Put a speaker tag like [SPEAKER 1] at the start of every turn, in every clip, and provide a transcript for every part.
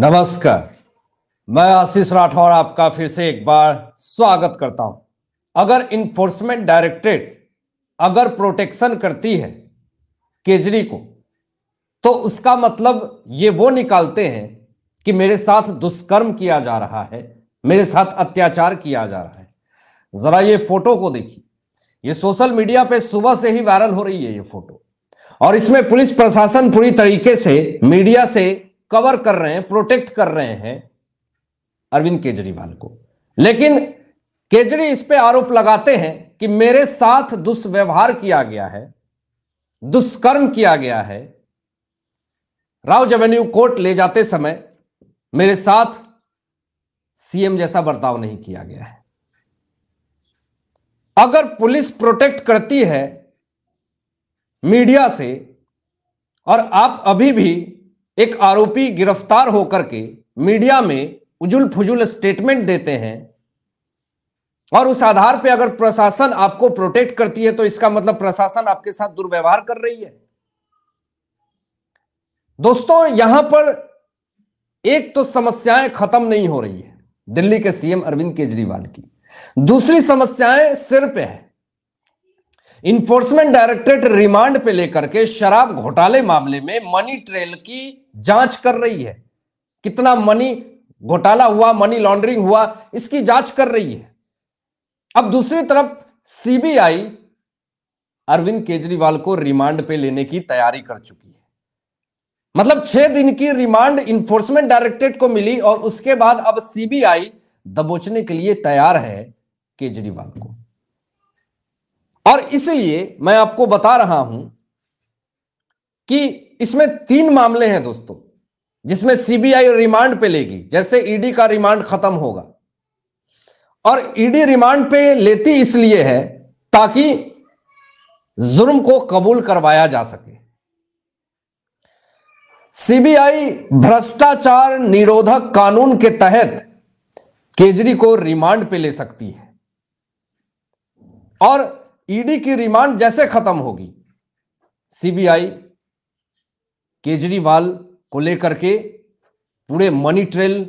[SPEAKER 1] नमस्कार मैं आशीष राठौर आपका फिर से एक बार स्वागत करता हूं अगर इन्फोर्समेंट डायरेक्टरेट अगर प्रोटेक्शन करती है केजरी को तो उसका मतलब ये वो निकालते हैं कि मेरे साथ दुष्कर्म किया जा रहा है मेरे साथ अत्याचार किया जा रहा है जरा ये फोटो को देखिए ये सोशल मीडिया पे सुबह से ही वायरल हो रही है ये फोटो और इसमें पुलिस प्रशासन पूरी तरीके से मीडिया से कवर कर रहे हैं प्रोटेक्ट कर रहे हैं अरविंद केजरीवाल को लेकिन केजरी इस पे आरोप लगाते हैं कि मेरे साथ दुष्व्यवहार किया गया है दुष्कर्म किया गया है राव जेवेन्यू कोर्ट ले जाते समय मेरे साथ सीएम जैसा बर्ताव नहीं किया गया है अगर पुलिस प्रोटेक्ट करती है मीडिया से और आप अभी भी एक आरोपी गिरफ्तार होकर के मीडिया में उजुल फुजुल स्टेटमेंट देते हैं और उस आधार पे अगर प्रशासन आपको प्रोटेक्ट करती है तो इसका मतलब प्रशासन आपके साथ दुर्व्यवहार कर रही है दोस्तों यहां पर एक तो समस्याएं खत्म नहीं हो रही है दिल्ली के सीएम अरविंद केजरीवाल की दूसरी समस्याएं सिर पे है इन्फोर्समेंट डायरेक्टरेट रिमांड पे लेकर के शराब घोटाले मामले में मनी ट्रेल की जांच कर रही है कितना मनी घोटाला हुआ मनी लॉन्ड्रिंग हुआ इसकी जांच कर रही है अब दूसरी तरफ सीबीआई अरविंद केजरीवाल को रिमांड पे लेने की तैयारी कर चुकी है मतलब छह दिन की रिमांड इन्फोर्समेंट डायरेक्टरेट को मिली और उसके बाद अब सीबीआई दबोचने के लिए तैयार है केजरीवाल को और इसलिए मैं आपको बता रहा हूं कि इसमें तीन मामले हैं दोस्तों जिसमें सीबीआई रिमांड पे लेगी जैसे ईडी e का रिमांड खत्म होगा और ईडी e रिमांड पे लेती इसलिए है ताकि जुर्म को कबूल करवाया जा सके सीबीआई भ्रष्टाचार निरोधक कानून के तहत केजरी को रिमांड पे ले सकती है और ईडी की रिमांड जैसे खत्म होगी सीबीआई केजरीवाल को लेकर के पूरे मनी ट्रेल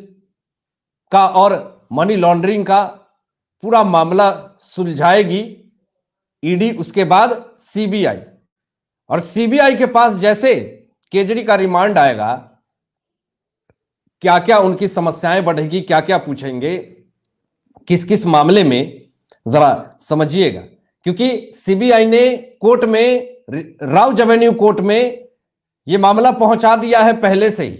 [SPEAKER 1] का और मनी लॉन्ड्रिंग का पूरा मामला सुलझाएगी ईडी उसके बाद सीबीआई और सीबीआई के पास जैसे केजरी का रिमांड आएगा क्या क्या उनकी समस्याएं बढ़ेगी क्या क्या पूछेंगे किस किस मामले में जरा समझिएगा क्योंकि सीबीआई ने कोर्ट में राव जवेन्यू कोर्ट में यह मामला पहुंचा दिया है पहले से ही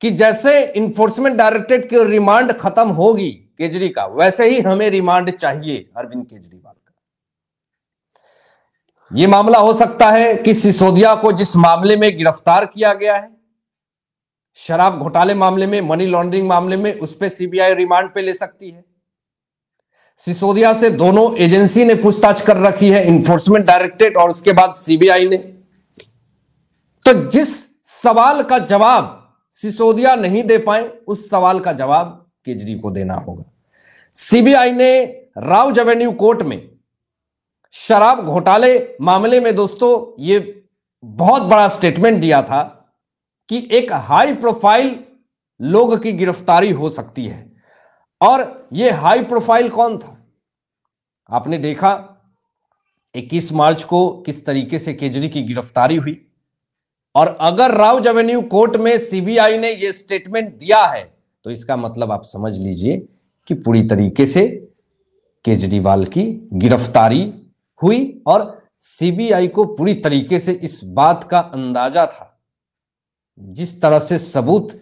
[SPEAKER 1] कि जैसे इन्फोर्समेंट डायरेक्टरेट की रिमांड खत्म होगी केजरी का वैसे ही हमें रिमांड चाहिए अरविंद केजरीवाल का यह मामला हो सकता है कि सिसोदिया को जिस मामले में गिरफ्तार किया गया है शराब घोटाले मामले में मनी लॉन्ड्रिंग मामले में उस पर सीबीआई रिमांड पे ले सकती है सिसोदिया से दोनों एजेंसी ने पूछताछ कर रखी है इन्फोर्समेंट डायरेक्टरेट और उसके बाद सीबीआई ने तो जिस सवाल का जवाब सिसोदिया नहीं दे पाए उस सवाल का जवाब केजरी को देना होगा सीबीआई ने राव जवेन्यू कोर्ट में शराब घोटाले मामले में दोस्तों ये बहुत बड़ा स्टेटमेंट दिया था कि एक हाई प्रोफाइल लोग की गिरफ्तारी हो सकती है और ये हाई प्रोफाइल कौन था आपने देखा 21 मार्च को किस तरीके से केजरी की गिरफ्तारी हुई और अगर राव एवेन्यू कोर्ट में सीबीआई ने यह स्टेटमेंट दिया है तो इसका मतलब आप समझ लीजिए कि पूरी तरीके से केजरीवाल की गिरफ्तारी हुई और सीबीआई को पूरी तरीके से इस बात का अंदाजा था जिस तरह से सबूत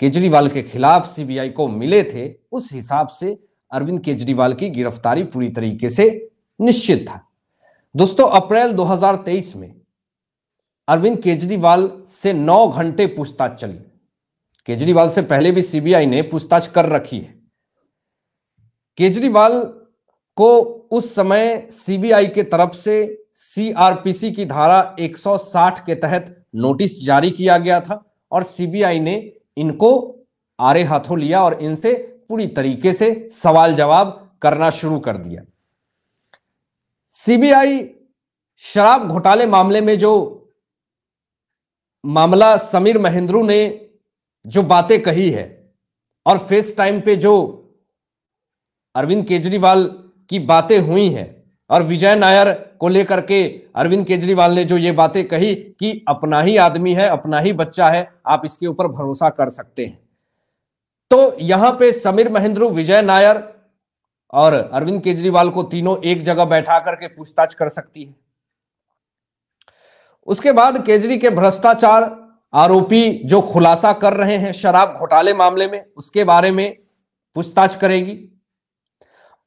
[SPEAKER 1] केजरीवाल के खिलाफ सीबीआई को मिले थे उस हिसाब से अरविंद केजरीवाल की गिरफ्तारी पूरी तरीके से निश्चित था दोस्तों अप्रैल 2023 में अरविंद केजरीवाल से 9 घंटे पूछताछ चली केजरीवाल से पहले भी सीबीआई ने पूछताछ कर रखी है केजरीवाल को उस समय सीबीआई के तरफ से सीआरपीसी की धारा 160 के तहत नोटिस जारी किया गया था और सीबीआई ने इनको आरे हाथों लिया और इनसे पूरी तरीके से सवाल जवाब करना शुरू कर दिया सीबीआई शराब घोटाले मामले में जो मामला समीर महेंद्रू ने जो बातें कही है और फेस टाइम पे जो अरविंद केजरीवाल की बातें हुई हैं और विजय नायर को लेकर के अरविंद केजरीवाल ने जो ये बातें कही कि अपना ही आदमी है अपना ही बच्चा है आप इसके ऊपर भरोसा कर सकते हैं तो यहां पे समीर महेंद्रू विजय नायर और अरविंद केजरीवाल को तीनों एक जगह बैठा करके पूछताछ कर सकती है उसके बाद केजरी के भ्रष्टाचार आरोपी जो खुलासा कर रहे हैं शराब घोटाले मामले में उसके बारे में पूछताछ करेगी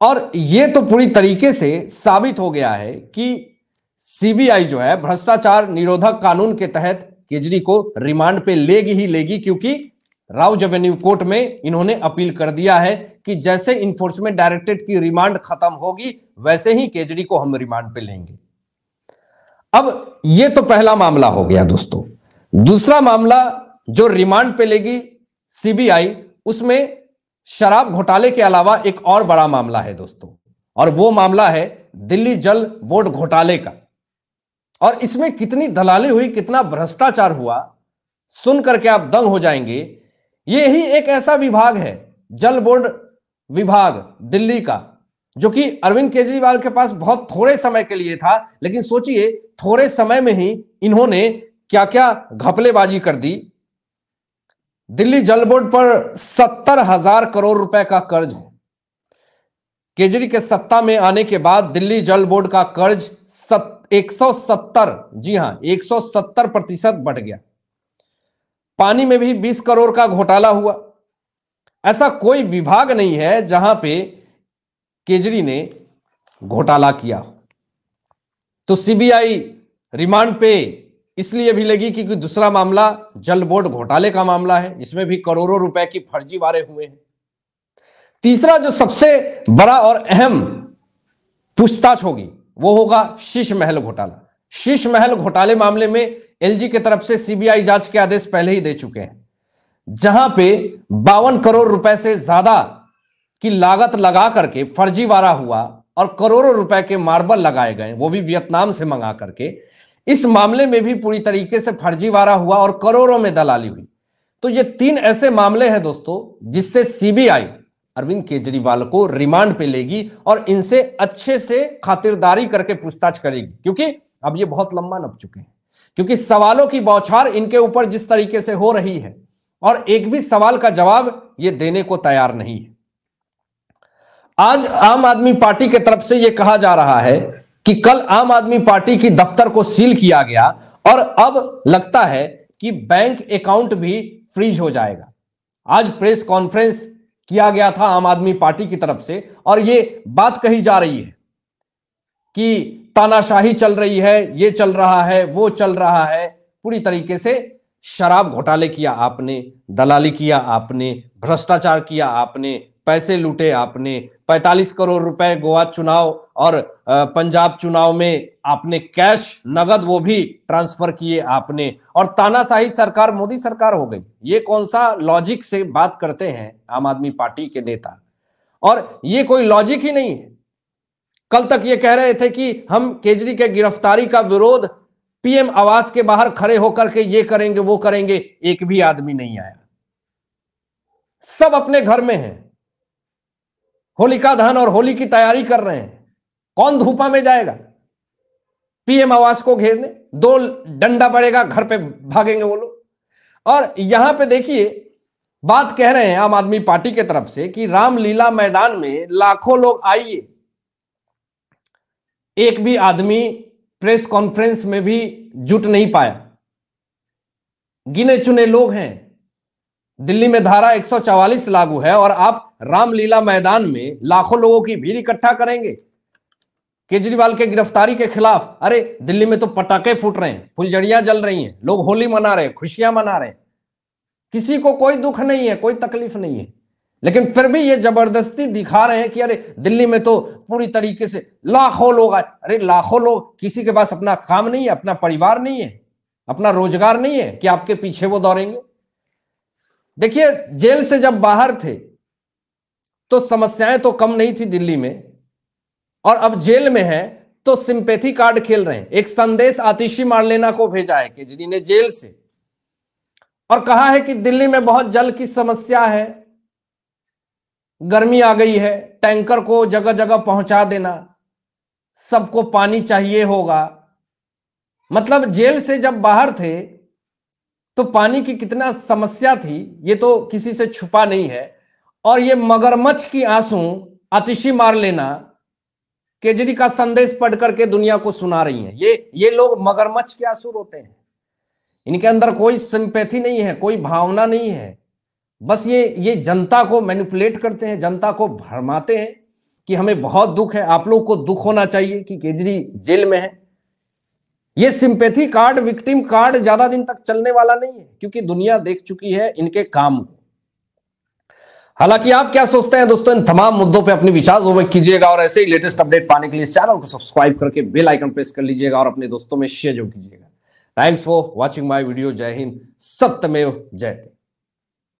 [SPEAKER 1] और यह तो पूरी तरीके से साबित हो गया है कि सीबीआई जो है भ्रष्टाचार निरोधक कानून के तहत केजरी को रिमांड पे लेगी ही लेगी क्योंकि राउज एवेन्यू कोर्ट में इन्होंने अपील कर दिया है कि जैसे इन्फोर्समेंट डायरेक्टरेट की रिमांड खत्म होगी वैसे ही केजरी को हम रिमांड पे लेंगे अब ये तो पहला मामला हो गया दोस्तों दूसरा मामला जो रिमांड पे लेगी सीबीआई उसमें शराब घोटाले के अलावा एक और बड़ा मामला है दोस्तों और वो मामला है दिल्ली जल बोर्ड घोटाले का और इसमें कितनी दलाली हुई कितना भ्रष्टाचार हुआ सुन करके आप दंग हो जाएंगे ये ही एक ऐसा विभाग है जल बोर्ड विभाग दिल्ली का जो कि अरविंद केजरीवाल के पास बहुत थोड़े समय के लिए था लेकिन सोचिए थोड़े समय में ही इन्होंने क्या क्या घपलेबाजी कर दी दिल्ली जल बोर्ड पर सत्तर हजार करोड़ रुपए का कर्ज है केजरी के सत्ता में आने के बाद दिल्ली जल बोर्ड का कर्ज सत, 170 जी हां 170 प्रतिशत बढ़ गया पानी में भी 20 करोड़ का घोटाला हुआ ऐसा कोई विभाग नहीं है जहां पे केजरी ने घोटाला किया तो सीबीआई रिमांड पे इसलिए भी लगी क्योंकि दूसरा मामला जल बोर्ड घोटाले का मामला है इसमें भी करोड़ों रुपए की फर्जी वारे हुए हैं तीसरा जो सबसे बड़ा और अहम पूछताछ होगी वो होगा शीश महल घोटाला शीश महल घोटाले मामले में एलजी की तरफ से सीबीआई जांच के आदेश पहले ही दे चुके हैं जहां पे बावन करोड़ रुपए से ज्यादा की लागत लगा करके फर्जीवाड़ा हुआ और करोड़ों रुपए के मार्बल लगाए गए वो भी वियतनाम से मंगा करके इस मामले में भी पूरी तरीके से फर्जीवाड़ा हुआ और करोड़ों में दलाली हुई तो ये तीन ऐसे मामले हैं दोस्तों जिससे सीबीआई अरविंद केजरीवाल को रिमांड पे लेगी और इनसे अच्छे से खातिरदारी करके पूछताछ करेगी क्योंकि अब ये बहुत लंबा नप चुके हैं क्योंकि सवालों की बौछार इनके ऊपर जिस तरीके से हो रही है और एक भी सवाल का जवाब ये देने को तैयार नहीं है आज आम आदमी पार्टी के तरफ से यह कहा जा रहा है कि कल आम आदमी पार्टी की दफ्तर को सील किया गया और अब लगता है कि बैंक अकाउंट भी फ्रीज हो जाएगा आज प्रेस कॉन्फ्रेंस किया गया था आम आदमी पार्टी की तरफ से और यह बात कही जा रही है कि तानाशाही चल रही है ये चल रहा है वो चल रहा है पूरी तरीके से शराब घोटाले किया आपने दलाली किया आपने भ्रष्टाचार किया आपने पैसे लूटे आपने 45 करोड़ रुपए गोवा चुनाव और पंजाब चुनाव में आपने कैश नगद वो भी ट्रांसफर किए आपने और तानाशाही सरकार मोदी सरकार हो गई ये कौन सा लॉजिक से बात करते हैं आम आदमी पार्टी के नेता और ये कोई लॉजिक ही नहीं है कल तक ये कह रहे थे कि हम केजरी के गिरफ्तारी का विरोध पीएम आवास के बाहर खड़े होकर के ये करेंगे वो करेंगे एक भी आदमी नहीं आया सब अपने घर में हैं होलिका दहन और होली की तैयारी कर रहे हैं कौन धूपा में जाएगा पीएम आवास को घेरने दो डंडा पड़ेगा घर पे भागेंगे वो लोग और यहां पे देखिए बात कह रहे हैं आम आदमी पार्टी के तरफ से कि रामलीला मैदान में लाखों लोग आइए एक भी आदमी प्रेस कॉन्फ्रेंस में भी जुट नहीं पाया गिने चुने लोग हैं दिल्ली में धारा 144 लागू है और आप रामलीला मैदान में लाखों लोगों की भीड़ इकट्ठा करेंगे केजरीवाल के गिरफ्तारी के खिलाफ अरे दिल्ली में तो पटाखे फूट रहे हैं फुलझड़ियां जल रही हैं लोग होली मना रहे हैं खुशियां मना रहे हैं किसी को कोई दुख नहीं है कोई तकलीफ नहीं है लेकिन फिर भी ये जबरदस्ती दिखा रहे हैं कि अरे दिल्ली में तो पूरी तरीके से लाखों लोग आए अरे लाखों लोग किसी के पास अपना काम नहीं है अपना परिवार नहीं है अपना रोजगार नहीं है कि आपके पीछे वो दौड़ेंगे देखिए जेल से जब बाहर थे तो समस्याएं तो कम नहीं थी दिल्ली में और अब जेल में है तो सिंपैथी कार्ड खेल रहे हैं एक संदेश आतिशी लेना को भेजा है केजरी ने जेल से और कहा है कि दिल्ली में बहुत जल की समस्या है गर्मी आ गई है टैंकर को जगह जगह पहुंचा देना सबको पानी चाहिए होगा मतलब जेल से जब बाहर थे तो पानी की कितना समस्या थी ये तो किसी से छुपा नहीं है और ये मगरमच्छ की आंसू आतिशी मार लेना केजरी का संदेश पढ़ करके दुनिया को सुना रही है ये ये लोग मगरमच्छ के आंसू रोते हैं इनके अंदर कोई सिंपैथी नहीं है कोई भावना नहीं है बस ये ये जनता को मैनिपुलेट करते हैं जनता को भरमाते हैं कि हमें बहुत दुख है आप लोगों को दुख होना चाहिए कि केजरी जेल में है ये सिंपैथी कार्ड विक्टिम कार्ड ज्यादा दिन तक चलने वाला नहीं है क्योंकि दुनिया देख चुकी है इनके काम को हालांकि आप क्या सोचते हैं दोस्तों इन तमाम मुद्दों पे अपनी विचार जो कीजिएगा और ऐसे ही लेटेस्ट अपडेट पाने के लिए इस चैनल को सब्सक्राइब करके बेल आइकन प्रेस कर लीजिएगा और अपने दोस्तों में शेयर जो कीजिएगा thanks for watching my video जय हिंद सत्यमेव जयते